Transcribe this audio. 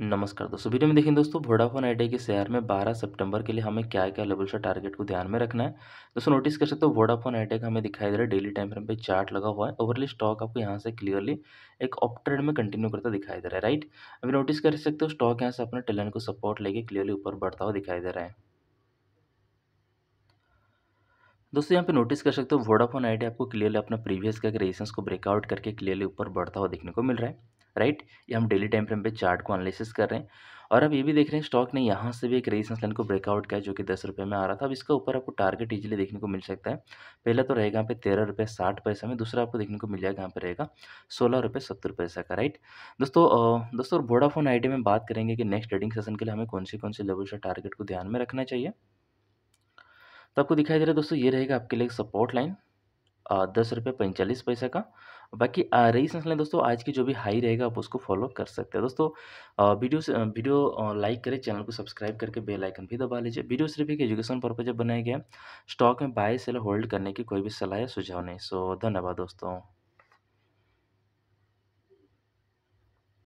नमस्कार दोस्तों वीडियो में देखें दोस्तों वोडाफोन आइडिया के शेयर में 12 सितंबर के लिए हमें क्या क्या लेवल से टारगेट को ध्यान में रखना है दोस्तों नोटिस कर सकते हो वोडाफोन आइडिया का हमें दिखाई दे रहा है डेली टाइम फ्रेम पे चार्ट लगा हुआ है ओवरली स्टॉक आपको यहाँ से क्लियरली एक ऑप्ट्रेड में कंटिन्यू करता दिखाई दे रहा है राइट अभी नोटिस कर सकते हो स्टॉक यहाँ से अपने टेलन को सपोर्ट लेके क्लियरली ऊपर बढ़ता हुआ दिखाई दे रहा है दोस्तों यहाँ पे नोटिस कर सकते हो वोडाफोन आइडिया आपको क्लियरली अपना प्रीवियस का रेजिस्टेंस को ब्रेकआउट करके क्लियरली ऊपर बढ़ता हुआ देखने को मिल रहा है राइट ये हम डेली टाइम फ्रेम पे चार्ट को एनालिसिस कर रहे हैं और अब ये भी देख रहे हैं स्टॉक ने यहाँ से भी एक रेजिस्टेंस लाइन को ब्रेकआउट किया जो कि दस रुपये में आ रहा था अब इसका ऊपर आपको टारगेट इजीली देखने को मिल सकता है पहला तो रहेगा यहाँ पे तेरह रुपये साठ पैसा में दूसरा आपको देखने को मिल जाएगा यहाँ पे रहेगा सोलह रुपये सत्तर पैसा का राइट दोस्तों दोस्तों वोडाफोन आईडी में बात करेंगे कि नेक्स्ट ट्रेडिंग सेशन के लिए हमें कौन से कौन से लेवल से टारगेट को ध्यान में रखना चाहिए तो आपको दिखाई दे रहा है दोस्तों ये रहेगा आपके लिए सपोर्ट लाइन दस रुपये पैंतालीस पैसा का बाकी रही संस्करण दोस्तों आज की जो भी हाई रहेगा आप उसको फॉलो कर सकते हैं दोस्तों वीडियो वीडियो लाइक करें चैनल को सब्सक्राइब करके बेल आइकन भी दबा लीजिए वीडियो सिर्फ एक एजुकेशन पर्पज बनाया गया स्टॉक में बाय सेल होल्ड करने की कोई भी सलाह या सुझाव नहीं सो धन्यवाद दोस्तों